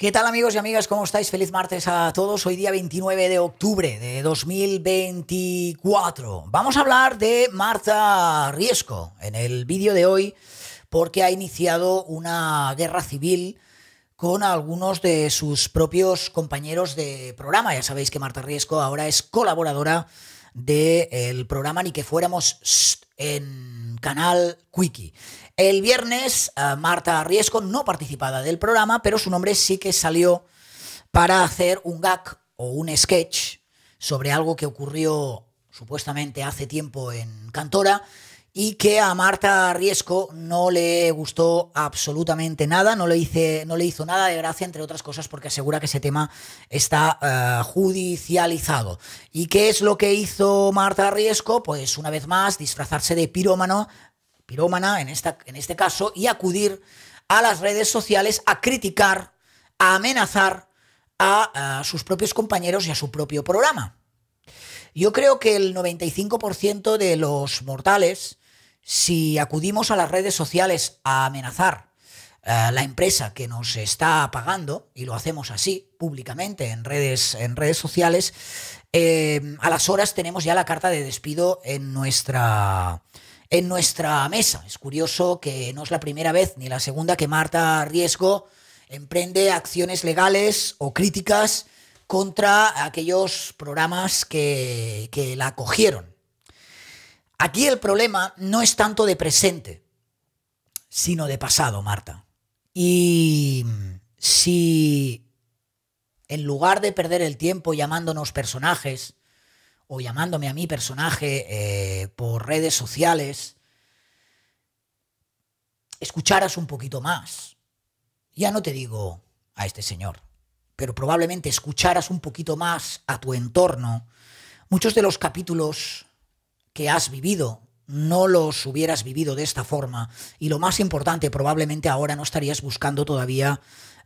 ¿Qué tal amigos y amigas? ¿Cómo estáis? Feliz martes a todos. Hoy día 29 de octubre de 2024. Vamos a hablar de Marta Riesco en el vídeo de hoy porque ha iniciado una guerra civil con algunos de sus propios compañeros de programa. Ya sabéis que Marta Riesco ahora es colaboradora del programa Ni que fuéramos en Canal Quickie. El viernes eh, Marta Riesco no participaba del programa, pero su nombre sí que salió para hacer un gag o un sketch sobre algo que ocurrió supuestamente hace tiempo en Cantora y que a Marta Riesco no le gustó absolutamente nada, no le, hice, no le hizo nada de gracia, entre otras cosas, porque asegura que ese tema está eh, judicializado. ¿Y qué es lo que hizo Marta Riesco? Pues una vez más, disfrazarse de pirómano, pirómana en, esta, en este caso, y acudir a las redes sociales a criticar, a amenazar a, a eh, sus propios compañeros y a su propio programa. Yo creo que el 95% de los mortales si acudimos a las redes sociales a amenazar a eh, la empresa que nos está pagando, y lo hacemos así públicamente en redes, en redes sociales, eh, a las horas tenemos ya la carta de despido en nuestra, en nuestra mesa. Es curioso que no es la primera vez ni la segunda que Marta Riesgo emprende acciones legales o críticas contra aquellos programas que, que la acogieron. Aquí el problema no es tanto de presente, sino de pasado, Marta. Y si en lugar de perder el tiempo llamándonos personajes, o llamándome a mí personaje eh, por redes sociales, escucharas un poquito más. Ya no te digo a este señor, pero probablemente escucharas un poquito más a tu entorno. Muchos de los capítulos has vivido no los hubieras vivido de esta forma. Y lo más importante, probablemente ahora no estarías buscando todavía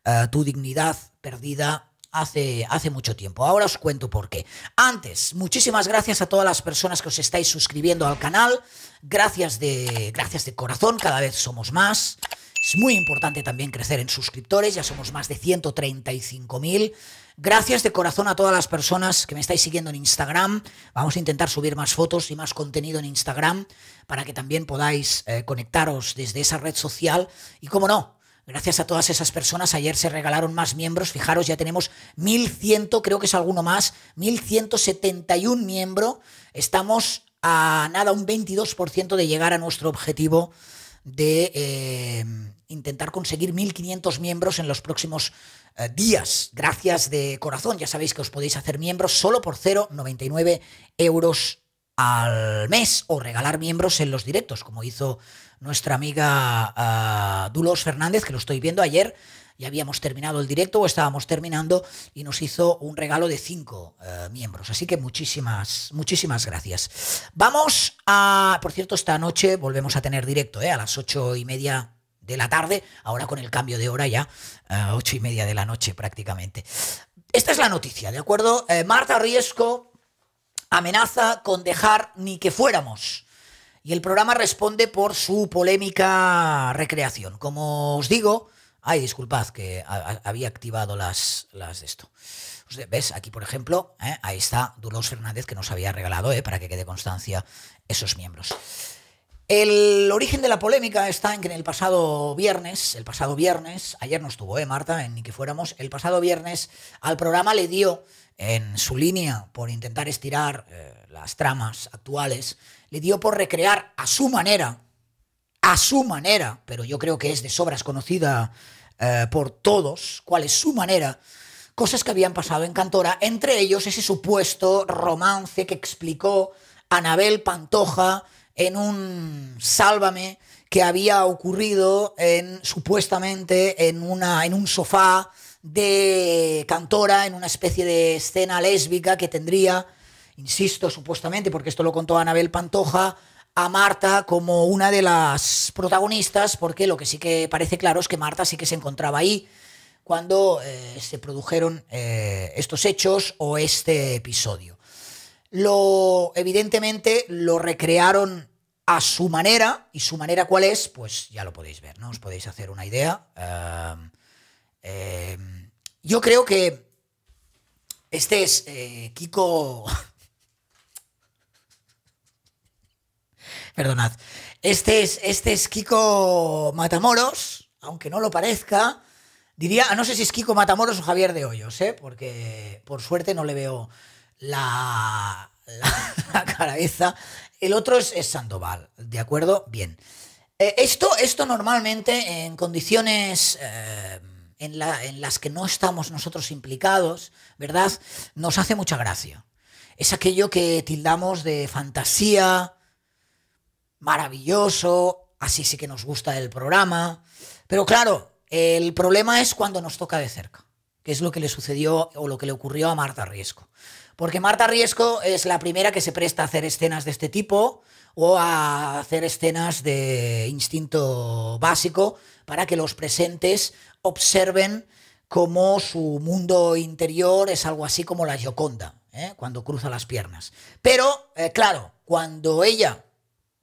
eh, tu dignidad perdida Hace, hace, mucho tiempo. Ahora os cuento por qué. Antes, muchísimas gracias a todas las personas que os estáis suscribiendo al canal. Gracias de, gracias de corazón, cada vez somos más. Es muy importante también crecer en suscriptores, ya somos más de 135.000. Gracias de corazón a todas las personas que me estáis siguiendo en Instagram. Vamos a intentar subir más fotos y más contenido en Instagram para que también podáis eh, conectaros desde esa red social. Y cómo no, gracias a todas esas personas, ayer se regalaron más miembros. Fijaros, ya tenemos 1100, creo que es alguno más, 1171 miembro. Estamos a nada, un 22% de llegar a nuestro objetivo de eh, intentar conseguir 1500 miembros en los próximos eh, días. Gracias de corazón. Ya sabéis que os podéis hacer miembros solo por 0,99 euros al mes o regalar miembros en los directos, como hizo nuestra amiga eh, Dulos Fernández, que lo estoy viendo ayer. Ya habíamos terminado el directo o estábamos terminando y nos hizo un regalo de cinco eh, miembros. Así que muchísimas, muchísimas gracias. Vamos a. Por cierto, esta noche volvemos a tener directo, a las ocho y media de la tarde, ahora con el cambio de hora ya, a ocho y media de la noche prácticamente. Esta es la noticia, ¿de acuerdo? Eh, Marta Riesco amenaza con dejar ni que fuéramos. Y el programa responde por su polémica recreación. Como os digo, ay, disculpad que había activado las, las de esto. Pues, ¿Ves? Aquí, por ejemplo, eh, ahí está Dulos Fernández que nos había regalado, eh, para que quede constancia, esos miembros. El origen de la polémica está en que en el pasado viernes, el pasado viernes, ayer no estuvo, ¿eh, Marta? En ni que fuéramos, el pasado viernes al programa le dio, en su línea, por intentar estirar eh, las tramas actuales, le dio por recrear a su manera, a su manera, pero yo creo que es de sobras conocida eh, por todos, cuál es su manera, cosas que habían pasado en Cantora, entre ellos ese supuesto romance que explicó Anabel Pantoja, en un sálvame que había ocurrido en, supuestamente en, una, en un sofá de Cantora, en una especie de escena lésbica que tendría, insisto, supuestamente, porque esto lo contó Anabel Pantoja, a Marta como una de las protagonistas, porque lo que sí que parece claro es que Marta sí que se encontraba ahí cuando eh, se produjeron eh, estos hechos o este episodio lo evidentemente lo recrearon a su manera y su manera cuál es, pues ya lo podéis ver, ¿no? Os podéis hacer una idea. Em, em, yo creo que este es eh, Kiko... Perdonad. Este es, este es Kiko Matamoros, aunque no lo parezca. Diría, no sé si es Kiko Matamoros o Javier de Hoyos, ¿eh? porque por suerte no le veo la, cabeza. El otro es, Sandoval, ¿de acuerdo? Bien. Eh, esto, esto normalmente en condiciones... Eh, en, en, las que no estamos nosotros implicados, ¿verdad? Nos hace mucha gracia. Es aquello que tildamos de fantasía, maravilloso, así sí que nos gusta el programa. Pero claro, el problema es cuando nos toca de cerca, que es lo que le sucedió o lo que le ocurrió a Marta Riesco. Porque Marta Riesco es la primera que se presta a hacer escenas de este tipo o a hacer escenas de instinto básico para que los presentes observen cómo su mundo interior es algo así como la Gioconda, ¿eh? cuando cruza las piernas. Pero, eh, claro, cuando ella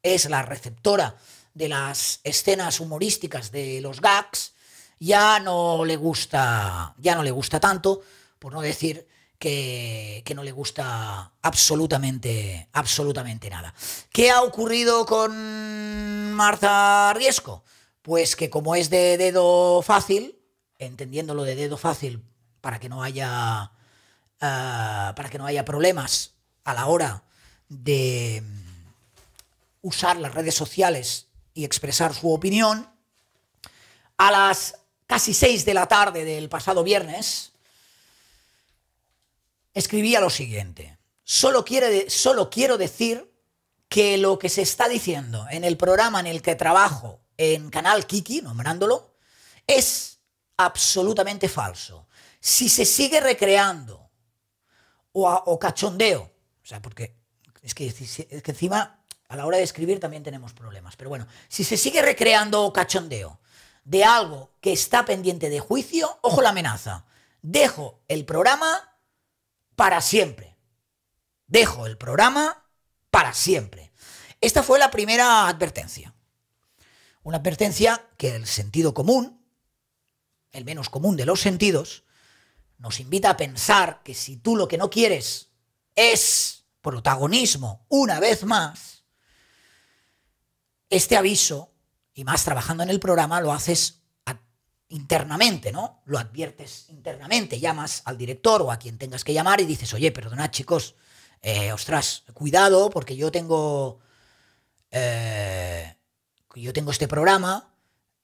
es la receptora de las escenas humorísticas de los gags, ya no le gusta, ya no le gusta tanto, por no decir que, no le gusta absolutamente, absolutamente nada. ¿Qué ha ocurrido con Marta Riesco? Pues que como es de dedo fácil, entendiéndolo de dedo fácil para que no haya, eh, para que no haya problemas a la hora de usar las redes sociales y expresar su opinión, a las casi seis de la tarde del pasado viernes, escribía lo siguiente. Solo, quiero decir que lo que se está diciendo en el programa en el que trabajo en Canal Kiki, nombrándolo, es absolutamente falso. Si se sigue recreando o, cachondeo, o sea, porque es que, es que encima a la hora de escribir también tenemos problemas, pero bueno, si se sigue recreando o cachondeo de algo que está pendiente de juicio, ojo la amenaza, dejo el programa para siempre. Dejo el programa para siempre. Esta fue la primera advertencia. Una advertencia que el sentido común, el menos común de los sentidos, nos invita a pensar que si tú lo que no quieres es protagonismo una vez más, este aviso, y más trabajando en el programa, lo haces internamente, ¿no? Lo adviertes internamente, llamas al director o a quien tengas que llamar y dices, oye, perdonad chicos, eh, ostras, cuidado porque yo tengo, eh, yo tengo este programa,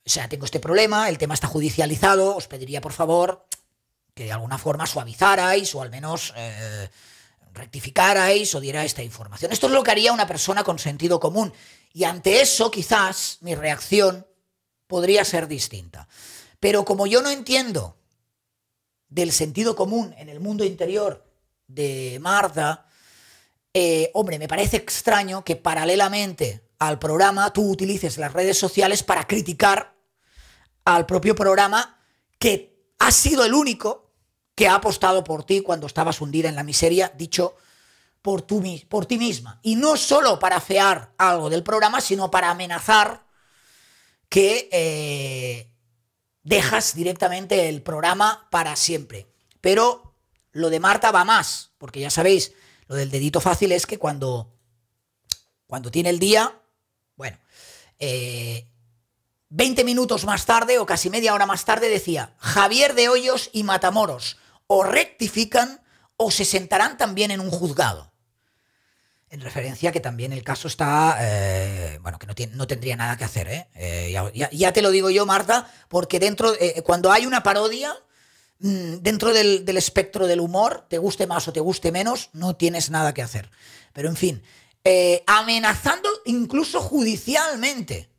o sea, tengo este problema, el tema está judicializado, os pediría por favor que de alguna forma suavizarais o al menos eh, rectificarais o diera esta información. Esto es lo que haría una persona con sentido común y ante eso quizás mi reacción podría ser distinta. Pero como yo no entiendo del sentido común en el mundo interior de Marta, eh, hombre, me parece extraño que paralelamente al programa tú utilices las redes sociales para criticar al propio programa que ha sido el único que ha apostado por ti cuando estabas hundida en la miseria, dicho por, por ti misma. Y no solo para fear algo del programa, sino para amenazar que eh, dejas directamente el programa para siempre. Pero lo de Marta va más, porque ya sabéis, lo del dedito fácil es que cuando, cuando tiene el día, bueno, 20 eh, minutos más tarde o casi media hora más tarde decía, Javier de Hoyos y Matamoros o rectifican o se sentarán también en un juzgado en referencia que también el caso está, eh, bueno, que no, no tendría nada que hacer. ¿eh? eh ya, te lo digo yo, Marta, porque dentro, eh, cuando hay una parodia, mm, dentro del, espectro del humor, te guste más o te guste menos, no tienes nada que hacer. Pero en fin, amenazando incluso judicialmente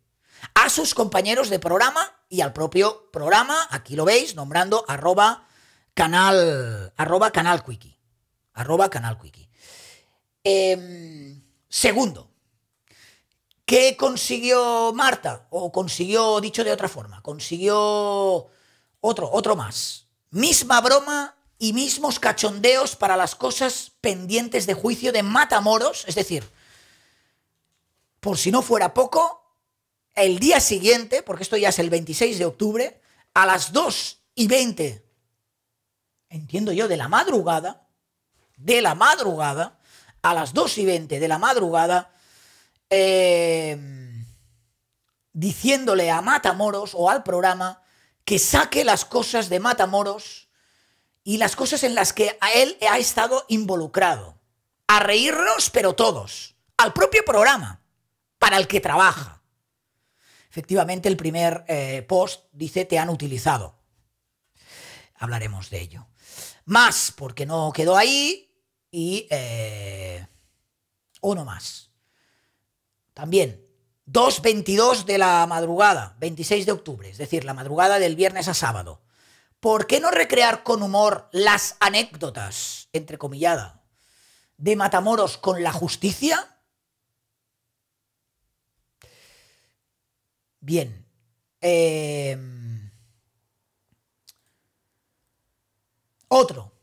a sus compañeros de programa y al propio programa, aquí lo veis, nombrando arroba canal, arroba canal arroba canal Em, segundo, ¿qué consiguió Marta? O consiguió, dicho de otra forma, consiguió otro, otro más. Misma broma y mismos cachondeos para las cosas pendientes de juicio de Matamoros, es decir, por si no fuera poco, el día siguiente, porque esto ya es el 26 de octubre, a las 2 y 20, entiendo yo, de la madrugada, de la madrugada, a las 2 y 20 de la madrugada eh, diciéndole a Matamoros o al programa que saque las cosas de Matamoros y las cosas en las que a él ha estado involucrado. A reírnos, pero todos. Al propio programa, para el que trabaja. Efectivamente, el primer eh, post dice te han utilizado. Hablaremos de ello. Más, porque no quedó ahí, y eh, uno más. También 2.22 de la madrugada, 26 de octubre, es decir, la madrugada del viernes a sábado. ¿Por qué no recrear con humor las anécdotas, entre comillada, de Matamoros con la justicia? Bien. Em, otro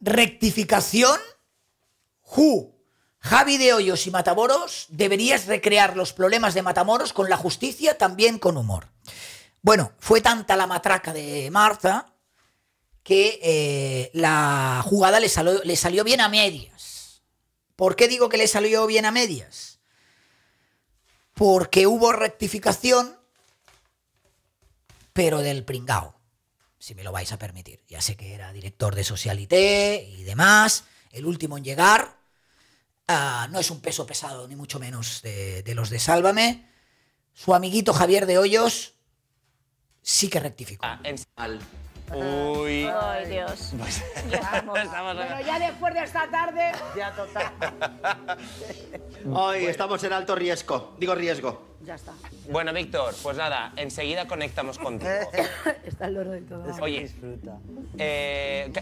rectificación, Ju, Javi de Hoyos y Matamoros, deberías recrear los problemas de Matamoros con la justicia, también con humor. Bueno, fue tanta la matraca de Marta que eh, la jugada le salió bien a medias. ¿Por qué digo que le salió bien a medias? Porque hubo rectificación, pero del pringao si me lo vais a permitir. Ya sé que era director de Socialité y demás, el último en llegar. Ah, no es un peso pesado, ni mucho menos, de, los de Sálvame. Su amiguito Javier de Hoyos sí que rectificó. Ah, en... Uy. Ay, Dios. Pues, Estamos. ya después de esta tarde. Ya total. Hoy estamos en alto riesgo. Digo riesgo. Ya está. Bueno, Víctor, pues nada, enseguida conectamos contigo. está el loro de todo. Oye, disfruta. Eh,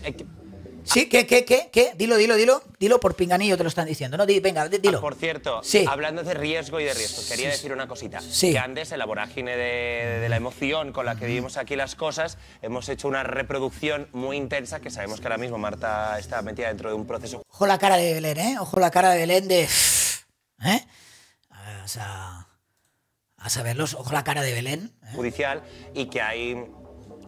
Sí, ¿qué, qué, qué, qué? Dilo, dilo, dilo. Dilo por pinganillo te lo están diciendo. No, venga, dilo. Ah, por cierto, hablando de riesgo y de riesgo, quería decir una cosita. Sí. Que antes, en la vorágine de, la emoción con la que vivimos aquí las cosas, hemos hecho una reproducción muy intensa que sabemos que ahora mismo Marta está metida dentro de un proceso. Ojo la cara de Belén, ¿eh? Ojo la cara de Belén de... ¿Eh? O sea, a saberlos, ojo la cara de Belén. ¿eh? Judicial y que hay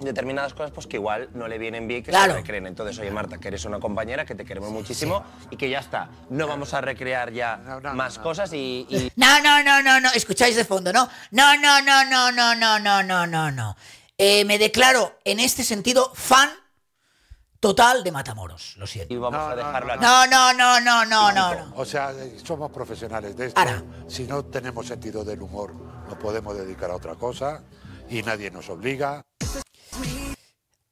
determinadas cosas pues que igual no le vienen bien que se recreen. Entonces, oye Marta, que eres una compañera, que te queremos muchísimo y que ya está. No vamos a recrear ya más cosas y, No, no, no, no, no. Escucháis de fondo, ¿no? No, no, no, no, no, no, no, no, no, no. me declaro en este sentido fan total de Matamoros, lo siento. Y vamos no, a dejarlo no, no, No, no, no, no, no, no. O sea, somos profesionales de esto. Ahora. Si no tenemos sentido del humor, nos podemos dedicar a otra cosa y nadie nos obliga.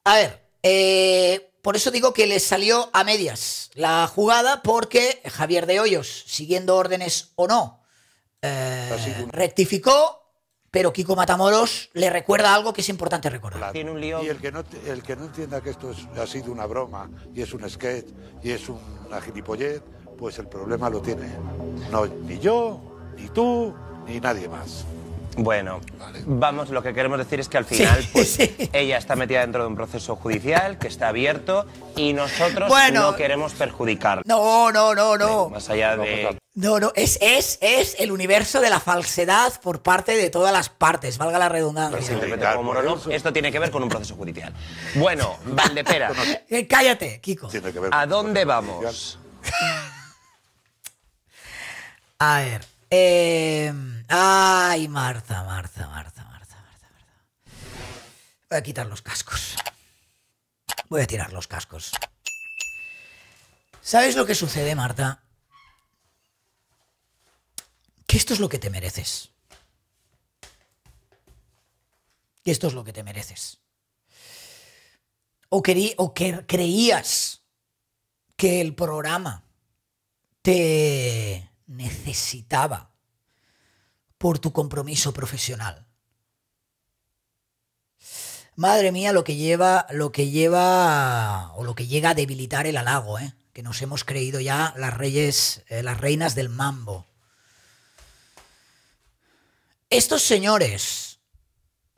A ver, eh, por eso digo que le salió a medias la jugada porque Javier de Hoyos, siguiendo órdenes o no, eh, rectificó, pero Kiko Matamoros le recuerda algo que es importante recordar. Tiene un Y el que, no, el que no entienda que esto ha sido una broma, y es un sketch, y es un, una pues el problema lo tiene. No, ni yo, ni tú, ni nadie más. Bueno, vamos, lo que queremos decir es que al final pues, ella está metida dentro de un proceso judicial que está abierto y nosotros no queremos perjudicarla. No, no, no, no. Más allá de... No, no, es, es, el universo de la falsedad por parte de todas las partes, valga la redundancia. esto tiene que ver con un proceso judicial. Bueno, Valdepera. Eh, cállate, Kiko. ¿A dónde vamos? A ver. Em, ay, Marta, Marta, Marta, Marta, Marta, Marta. Voy a quitar los cascos. Voy a tirar los cascos. ¿Sabes lo que sucede, Marta? Que esto es lo que te mereces. Que esto es lo que te mereces. O, o que creías que el programa te necesitaba por tu compromiso profesional. Madre mía, lo que lleva, lo que lleva o lo que llega a debilitar el halago, ¿eh? que nos hemos creído ya las reyes, eh, las reinas del mambo. Estos señores,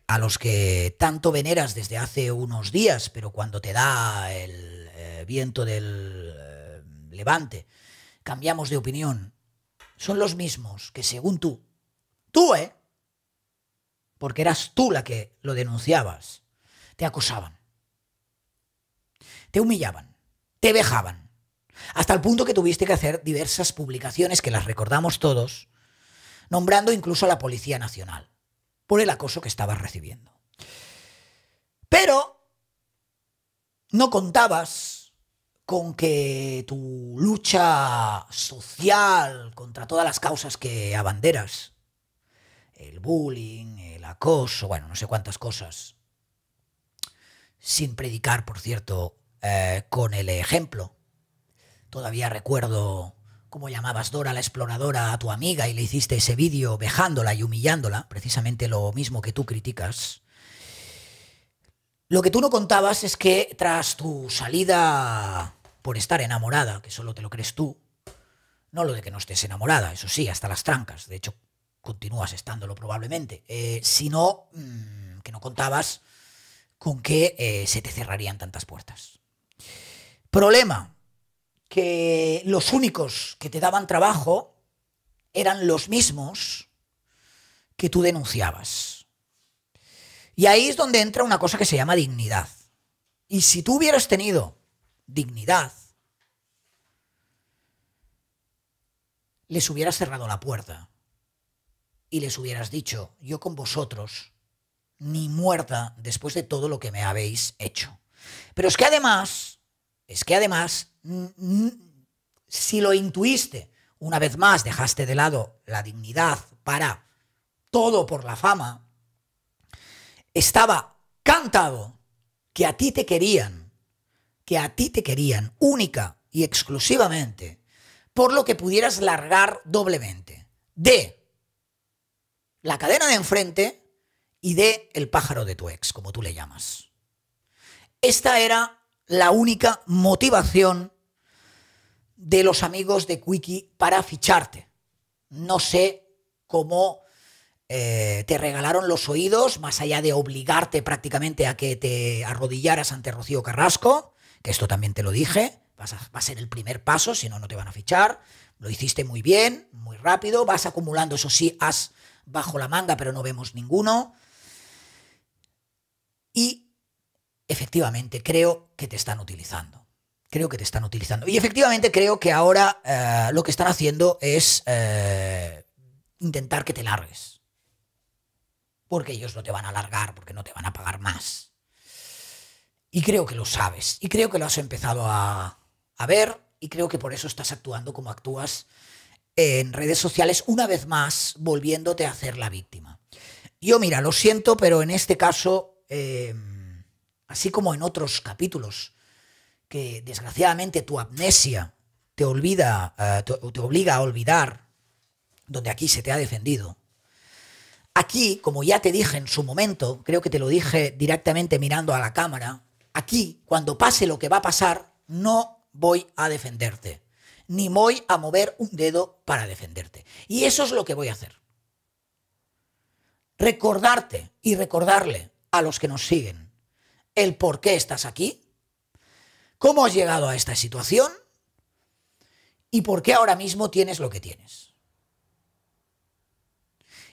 a los que tanto veneras desde hace unos días, pero cuando te da el eh, viento del levante, cambiamos de opinión son los mismos que según tú, tú, ¿eh? Porque eras tú la que lo denunciabas, te acosaban, te humillaban, te vejaban, hasta el punto que tuviste que hacer diversas publicaciones que las recordamos todos, nombrando incluso a la Policía Nacional por el acoso que estabas recibiendo. Pero no contabas con que tu lucha social contra todas las causas que abanderas, el bullying, el acoso, bueno, no sé cuántas cosas, sin predicar, por cierto, eh, con el ejemplo. Todavía recuerdo cómo llamabas Dora la exploradora a tu amiga y le hiciste ese vídeo vejándola y humillándola, precisamente lo mismo que tú criticas. Lo que tú no contabas es que tras tu salida por estar enamorada, que solo te lo crees tú, no lo de que no estés enamorada, eso sí, hasta las trancas, de hecho, continúas estándolo probablemente, eh, sino mm, que no contabas con que eh, se te cerrarían tantas puertas. Problema, que los únicos que te daban trabajo eran los mismos que tú denunciabas. Y ahí es donde entra una cosa que se llama dignidad. Y si tú hubieras tenido dignidad, les hubieras cerrado la puerta y les hubieras dicho, yo con vosotros, ni muerta después de todo lo que me habéis hecho. Pero es que además, es que además, si lo intuiste, una vez más dejaste de lado la dignidad para todo por la fama, estaba cantado que a ti te querían que a ti te querían, única y exclusivamente, por lo que pudieras largar doblemente. De la cadena de enfrente y de el pájaro de tu ex, como tú le llamas. Esta era la única motivación de los amigos de Quiki para ficharte. No sé cómo eh, te regalaron los oídos, más allá de obligarte prácticamente a que te arrodillaras ante Rocío Carrasco, esto también te lo dije, va a ser el primer paso, si no, no te van a fichar, lo hiciste muy bien, muy rápido, vas acumulando, eso sí, has bajo la manga, pero no vemos ninguno. Y efectivamente creo que te están utilizando. Creo que te están utilizando. Y efectivamente creo que ahora eh, lo que están haciendo es eh, intentar que te largues. Porque ellos no te van a largar, porque no te van a pagar más. Y creo que lo sabes, y creo que lo has empezado a, ver, y creo que por eso estás actuando como actúas en redes sociales, una vez más volviéndote a hacer la víctima. Yo, mira, lo siento, pero en este caso, em, así como en otros capítulos, que desgraciadamente tu amnesia te olvida, eh, te obliga a olvidar, donde aquí se te ha defendido. Aquí, como ya te dije en su momento, creo que te lo dije directamente mirando a la cámara, aquí, cuando pase lo que va a pasar, no voy a defenderte, ni voy a mover un dedo para defenderte. Y eso es lo que voy a hacer. Recordarte y recordarle a los que nos siguen el por qué estás aquí, cómo has llegado a esta situación y por qué ahora mismo tienes lo que tienes.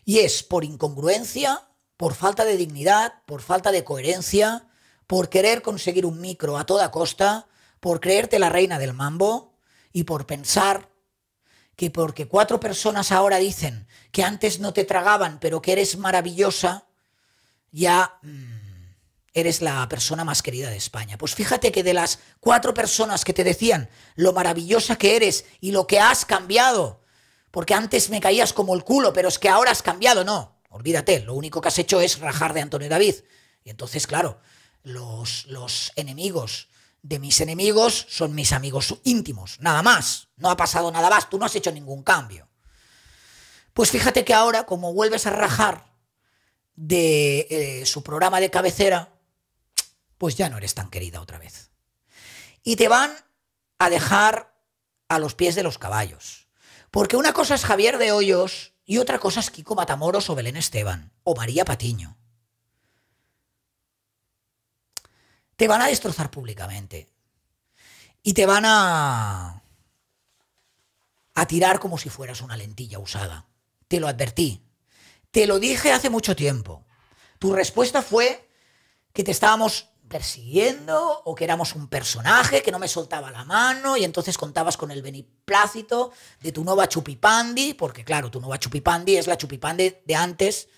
Y es por incongruencia, por falta de dignidad, por falta de coherencia, por querer conseguir un micro a toda costa, por creerte la reina del mambo y por pensar que porque cuatro personas ahora dicen que antes no te tragaban, pero que eres maravillosa, ya mm, eres la persona más querida de España. Pues fíjate que de las cuatro personas que te decían lo maravillosa que eres y lo que has cambiado, porque antes me caías como el culo, pero es que ahora has cambiado, no, olvídate, lo único que has hecho es rajar de Antonio David. Y entonces, claro, los, enemigos de mis enemigos son mis amigos íntimos, nada más. No ha pasado nada más, tú no has hecho ningún cambio. Pues fíjate que ahora, como vuelves a rajar de eh, su programa de cabecera, pues ya no eres tan querida otra vez. Y te van a dejar a los pies de los caballos. Porque una cosa es Javier de Hoyos y otra cosa es Kiko Matamoros o Belén Esteban o María Patiño. te van a destrozar públicamente. Y te van a, a tirar como si fueras una lentilla usada. Te lo advertí. Te lo dije hace mucho tiempo. Tu respuesta fue que te estábamos persiguiendo o que éramos un personaje que no me soltaba la mano y entonces contabas con el beniplácito de tu nueva chupipandi, porque claro, tu nueva chupipandi es la chupipandi de antes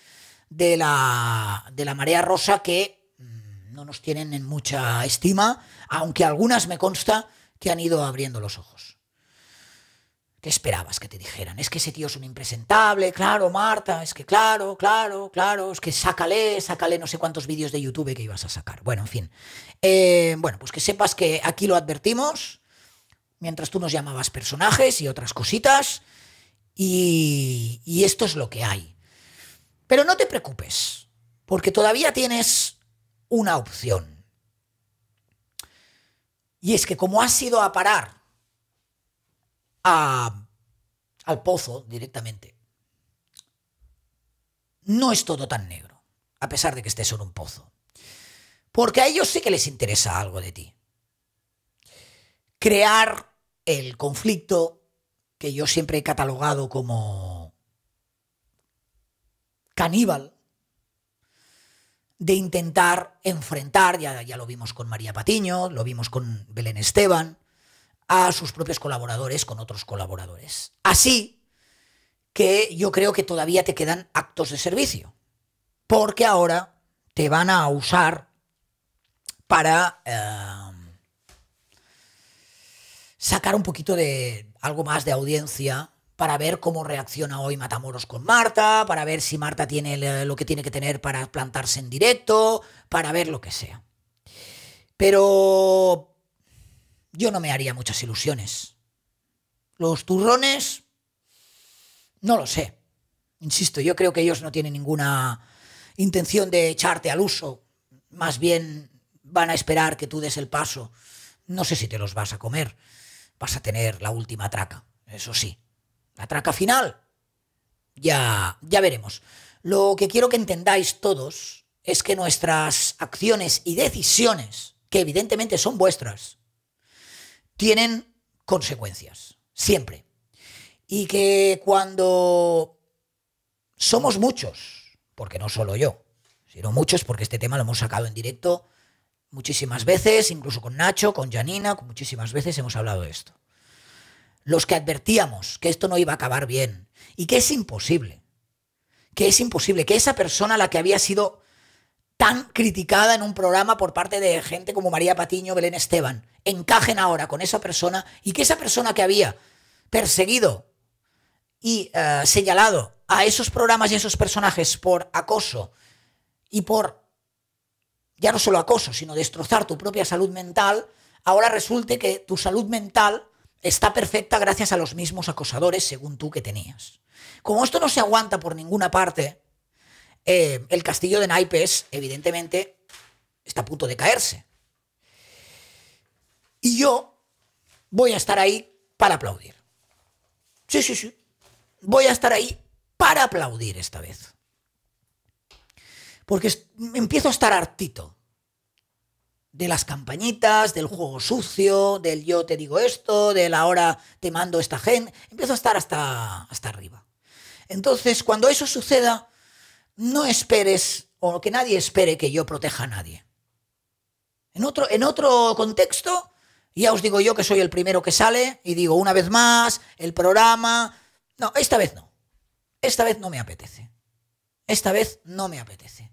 de la, de la marea rosa que no nos tienen en mucha estima, aunque algunas me consta que han ido abriendo los ojos. ¿Qué esperabas que te dijeran? Es que ese tío es un impresentable, claro, Marta, es que claro, claro, claro, es que sácale, sácale no sé cuántos vídeos de YouTube que ibas a sacar. Bueno, en fin. Eh, bueno, pues que sepas que aquí lo advertimos, mientras tú nos llamabas personajes y otras cositas, y, y esto es lo que hay. Pero no te preocupes, porque todavía tienes una opción. Y es que como has ido a parar a, al pozo directamente, no es todo tan negro, a pesar de que estés en un pozo. Porque a ellos sí que les interesa algo de ti. Crear el conflicto que yo siempre he catalogado como caníbal de intentar enfrentar, ya, ya lo vimos con María Patiño, lo vimos con Belén Esteban, a sus propios colaboradores con otros colaboradores. Así que yo creo que todavía te quedan actos de servicio, porque ahora te van a usar para eh, sacar un poquito de algo más de audiencia para ver cómo reacciona hoy Matamoros con Marta, para ver si Marta tiene eh, lo que tiene que tener para plantarse en directo, para ver lo que sea. Pero yo no me haría muchas ilusiones. Los turrones, no lo sé. Insisto, yo creo que ellos no tienen ninguna intención de echarte al uso. Más bien van a esperar que tú des el paso. No sé si te los vas a comer. Vas a tener la última traca, eso sí. La traca final. Ya, ya veremos. Lo que quiero que entendáis todos es que nuestras acciones y decisiones, que evidentemente son vuestras, tienen consecuencias, siempre. Y que cuando somos muchos, porque no solo yo, sino muchos, porque este tema lo hemos sacado en directo muchísimas veces, incluso con Nacho, con Janina, muchísimas veces hemos hablado de esto los que advertíamos que esto no iba a acabar bien y que es imposible, que es imposible, que esa persona la que había sido tan criticada en un programa por parte de gente como María Patiño, Belén Esteban, encajen ahora con esa persona y que esa persona que había perseguido y eh, señalado a esos programas y a esos personajes por acoso y por, ya no solo acoso, sino destrozar tu propia salud mental, ahora resulte que tu salud mental está perfecta gracias a los mismos acosadores, según tú que tenías. Como esto no se aguanta por ninguna parte, eh, el castillo de naipes, evidentemente, está a punto de caerse. Y yo voy a estar ahí para aplaudir. Sí, sí, sí. Voy a estar ahí para aplaudir esta vez. Porque empiezo a estar hartito de las campañitas, del juego sucio, del yo te digo esto, del ahora te mando esta gente. Empiezo a estar hasta, hasta arriba. Entonces, cuando eso suceda, no esperes o que nadie espere que yo proteja a nadie. En otro, en otro contexto, ya os digo yo que soy el primero que sale y digo una vez más, el programa. No, esta vez no. Esta vez no me apetece. Esta vez no me apetece.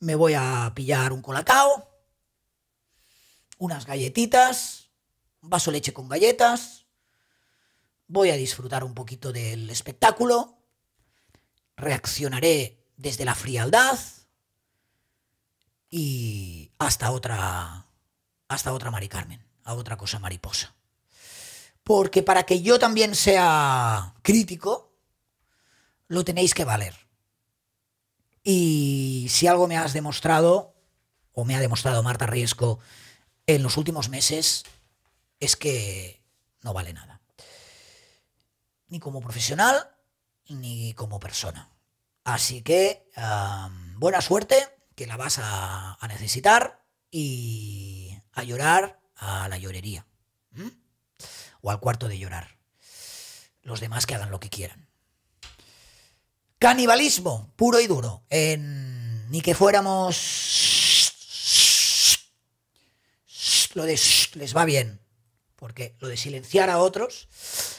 Me voy a pillar un colacao, unas galletitas, un vaso de leche con galletas, voy a disfrutar un poquito del espectáculo, reaccionaré desde la frialdad y hasta otra, hasta otra Mari Carmen, a otra cosa mariposa. Porque para que yo también sea crítico, lo tenéis que valer. Y si algo me has demostrado, o me ha demostrado Marta Riesco, en los últimos meses es que no vale nada. Ni como profesional, ni como persona. Así que buena suerte, que la vas a, necesitar y a llorar a la llorería. O al cuarto de llorar. Los demás que hagan lo que quieran. Canibalismo, puro y duro. ni que fuéramos lo de les va bien. Porque lo de silenciar a otros.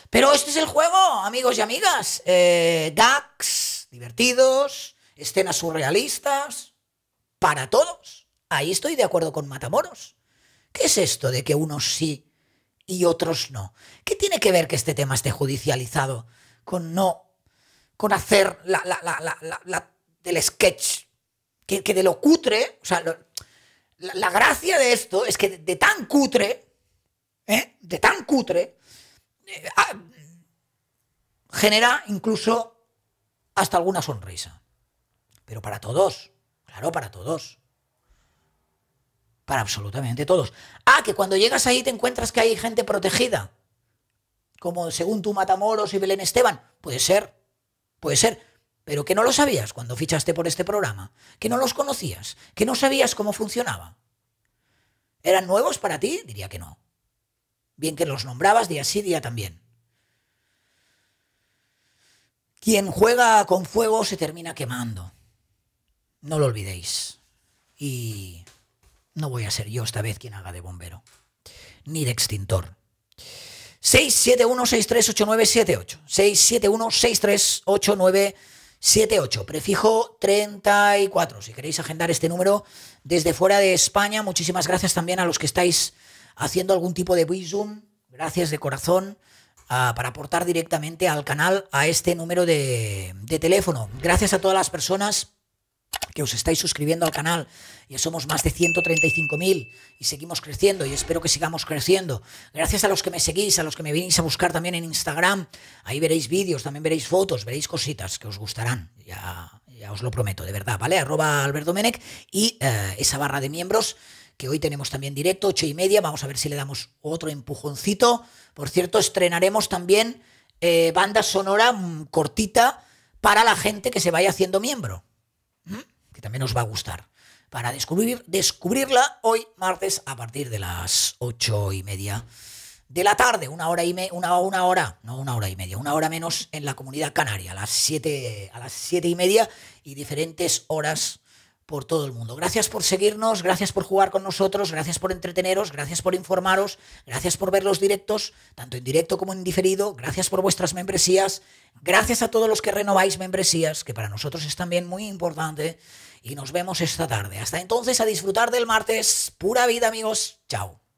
Pero este es el juego, amigos y amigas. Eh, DAX, divertidos, escenas surrealistas. Para todos. Ahí estoy de acuerdo con Matamoros. ¿Qué es esto de que unos sí y otros no? ¿Qué tiene que ver que este tema esté judicializado con no. con hacer la, del sketch? Que, de lo cutre, o la, gracia de esto es que de, tan cutre, de tan cutre, ¿eh? eh, ah, genera incluso hasta alguna sonrisa. Pero para todos, claro, para todos. Para absolutamente todos. Ah, que cuando llegas ahí te encuentras que hay gente protegida. Como según tú Matamoros y Belén Esteban. Puede ser, puede ser pero que no lo sabías cuando fichaste por este programa, que no los conocías, que no sabías cómo funcionaba. ¿Eran nuevos para ti? Diría que no. Bien que los nombrabas día sí, día también. Quien juega con fuego se termina quemando. No lo olvidéis. Y no voy a ser yo esta vez quien haga de bombero, ni de extintor. 671 638978 671 638978 78, prefijo 34. Si queréis agendar este número desde fuera de España, muchísimas gracias también a los que estáis haciendo algún tipo de zoom Gracias de corazón ah, para aportar directamente al canal a este número de teléfono. Gracias a todas las personas que os estáis suscribiendo al canal. Ya somos más de 135.000 y seguimos creciendo y espero que sigamos creciendo. Gracias a los que me seguís, a los que me venís a buscar también en Instagram. Ahí veréis vídeos, también veréis fotos, veréis cositas que os gustarán. Ya, ya os lo prometo, de verdad, ¿vale? Arroba Alberto y eh, esa barra de miembros que hoy tenemos también directo, ocho y media. Vamos a ver si le damos otro empujoncito. Por cierto, estrenaremos también eh, banda sonora mm, cortita para la gente que se vaya haciendo miembro que también os va a gustar. Para descubrir, descubrirla hoy martes a partir de las ocho y media de la tarde, una hora y media, una, una hora, no una hora y media, una hora menos en la comunidad canaria, a las siete, a las siete y media y diferentes horas por todo el mundo. Gracias por seguirnos, gracias por jugar con nosotros, gracias por entreteneros, gracias por informaros, gracias por ver los directos, tanto en directo como en diferido, gracias por vuestras membresías, gracias a todos los que renováis membresías, que para nosotros es también muy importante y nos vemos esta tarde. Hasta entonces, a disfrutar del martes. Pura vida, amigos. Chao.